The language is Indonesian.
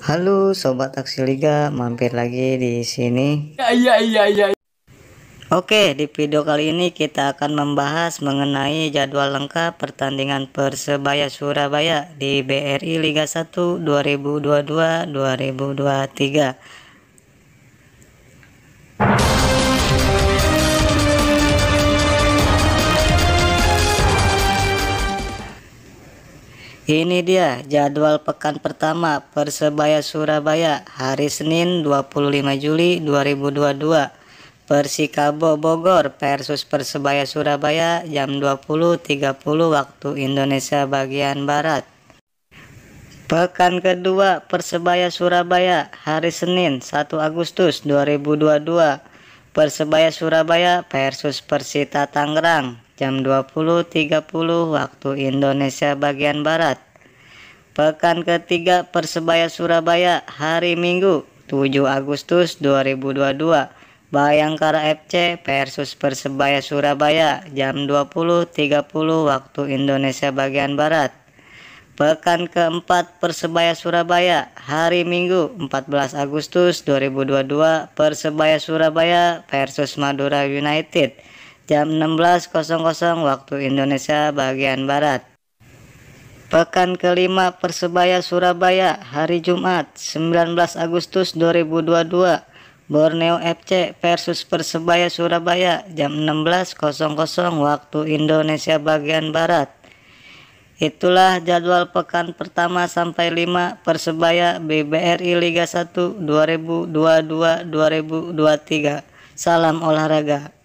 Halo sobat taksi liga, mampir lagi di sini. Ya ya ya Ya. Oke, di video kali ini kita akan membahas mengenai jadwal lengkap pertandingan Persebaya Surabaya di BRI Liga 1 2022-2023 Ini dia jadwal pekan pertama Persebaya Surabaya hari Senin 25 Juli 2022. Persikabo Bogor versus Persebaya Surabaya jam 20.30 waktu Indonesia bagian Barat. Pekan kedua Persebaya Surabaya hari Senin 1 Agustus 2022 Persebaya Surabaya versus Persita Tangerang jam 20.30 waktu Indonesia bagian Barat. Pekan ketiga Persebaya Surabaya hari Minggu 7 Agustus 2022 Bayangkara FC versus Persebaya Surabaya jam 20.30 waktu Indonesia bagian Barat. Pekan keempat Persebaya Surabaya hari Minggu 14 Agustus 2022 Persebaya Surabaya versus Madura United jam 16.00 waktu Indonesia bagian Barat. Pekan kelima Persebaya Surabaya hari Jumat 19 Agustus 2022 Borneo FC versus Persebaya Surabaya jam 16.00 waktu Indonesia bagian Barat. Itulah jadwal pekan pertama sampai 5 Persebaya BBRI Liga 1 2022-2023. Salam olahraga.